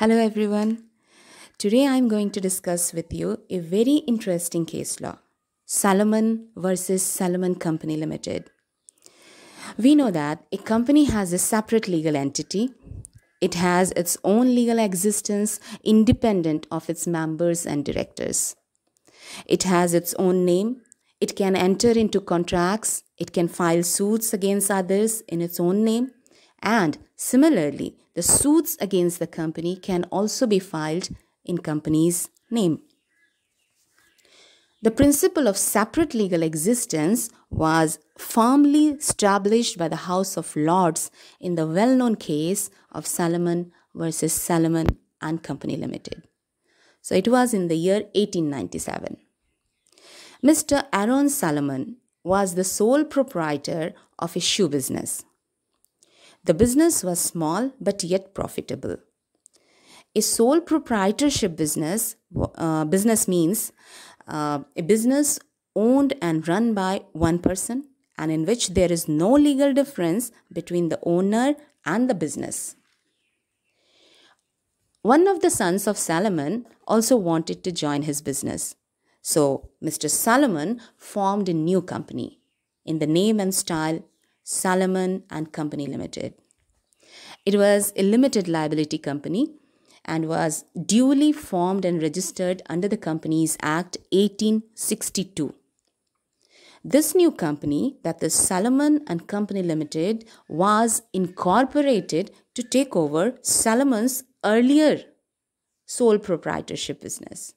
Hello everyone. Today I am going to discuss with you a very interesting case law Salomon versus Salomon Company Limited. We know that a company has a separate legal entity. It has its own legal existence independent of its members and directors. It has its own name. It can enter into contracts. It can file suits against others in its own name. And similarly, the suits against the company can also be filed in company's name. The principle of separate legal existence was firmly established by the House of Lords in the well-known case of Salomon versus Salomon and Company Limited. So it was in the year 1897. Mr. Aaron Salomon was the sole proprietor of a shoe business. The business was small but yet profitable. A sole proprietorship business uh, business means uh, a business owned and run by one person and in which there is no legal difference between the owner and the business. One of the sons of Solomon also wanted to join his business. So Mr. Solomon formed a new company in the name and style Salomon and Company Limited. It was a limited liability company and was duly formed and registered under the Companies Act 1862. This new company, that is Salomon and Company Limited, was incorporated to take over Salomon's earlier sole proprietorship business.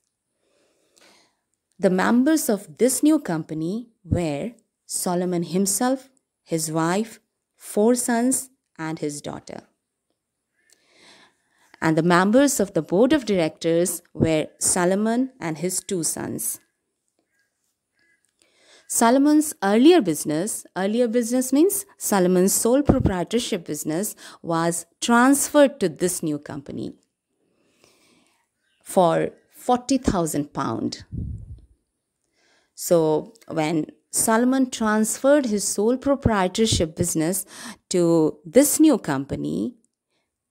The members of this new company were Solomon himself, his wife, four sons, and his daughter. And the members of the board of directors were Solomon and his two sons. Solomon's earlier business, earlier business means Solomon's sole proprietorship business, was transferred to this new company for 40,000 pound. So when Solomon transferred his sole proprietorship business to this new company.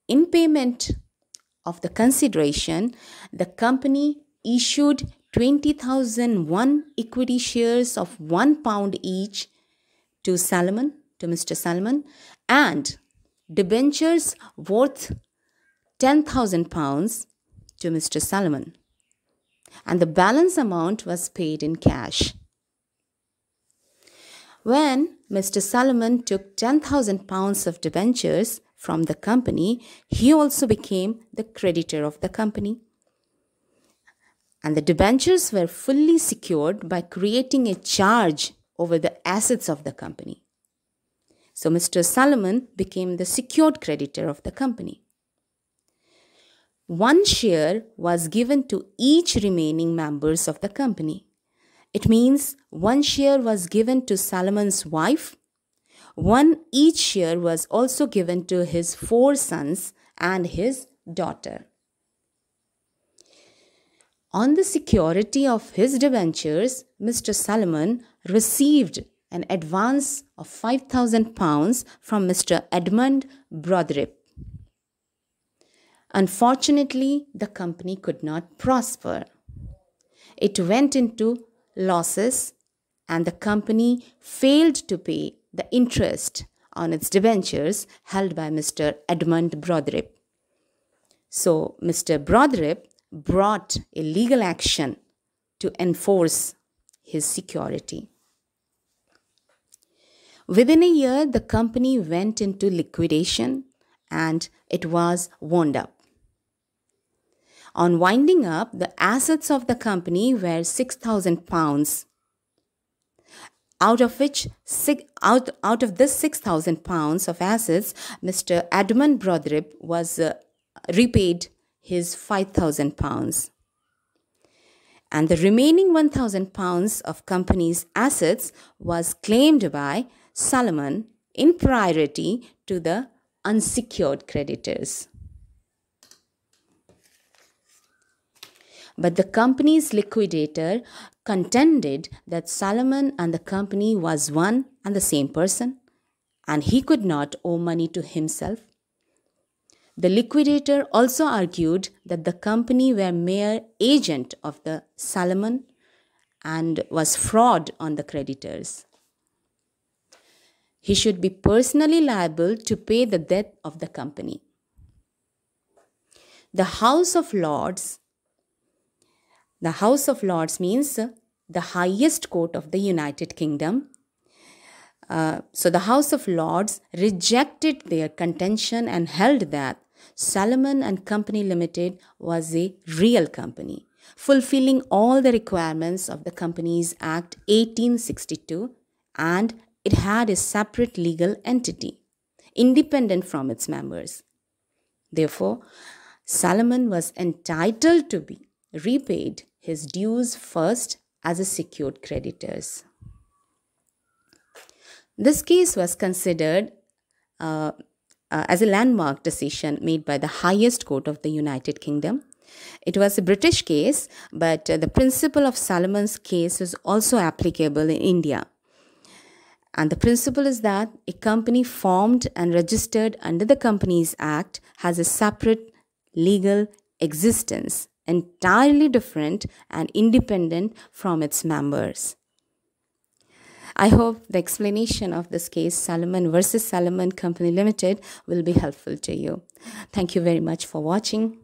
In payment of the consideration, the company issued 20,001 equity shares of one pound each to Solomon, to Mr. Solomon, and debentures worth 10,000 pounds to Mr. Solomon. And the balance amount was paid in cash. When Mr. Solomon took 10,000 pounds of debentures from the company, he also became the creditor of the company. And the debentures were fully secured by creating a charge over the assets of the company. So Mr. Solomon became the secured creditor of the company. One share was given to each remaining members of the company. It means one share was given to Solomon's wife, one each share was also given to his four sons and his daughter. On the security of his debentures, Mr. Solomon received an advance of 5,000 pounds from Mr. Edmund Brodrip. Unfortunately, the company could not prosper. It went into losses and the company failed to pay the interest on its debentures held by Mr. Edmund Brodribb. So, Mr. Brodribb brought a legal action to enforce his security. Within a year, the company went into liquidation and it was wound up. On winding up, the assets of the company were 6,000 pounds. Out of which, out, out of this 6,000 pounds of assets, Mr. Edmund Brodribb was uh, repaid his 5,000 pounds. And the remaining 1,000 pounds of company's assets was claimed by Solomon in priority to the unsecured creditors. But the company's liquidator contended that Solomon and the company was one and the same person, and he could not owe money to himself. The liquidator also argued that the company were mere agent of the Solomon and was fraud on the creditors. He should be personally liable to pay the debt of the company. The House of Lords the House of Lords means the highest court of the United Kingdom. Uh, so the House of Lords rejected their contention and held that Salomon and Company Limited was a real company, fulfilling all the requirements of the Companies Act 1862 and it had a separate legal entity, independent from its members. Therefore, Salomon was entitled to be repaid his dues first as a secured creditors. This case was considered uh, uh, as a landmark decision made by the highest court of the United Kingdom. It was a British case, but uh, the principle of Salomon's case is also applicable in India. And the principle is that a company formed and registered under the Companies Act has a separate legal existence entirely different and independent from its members. I hope the explanation of this case, Salomon versus Salomon Company Limited, will be helpful to you. Thank you very much for watching.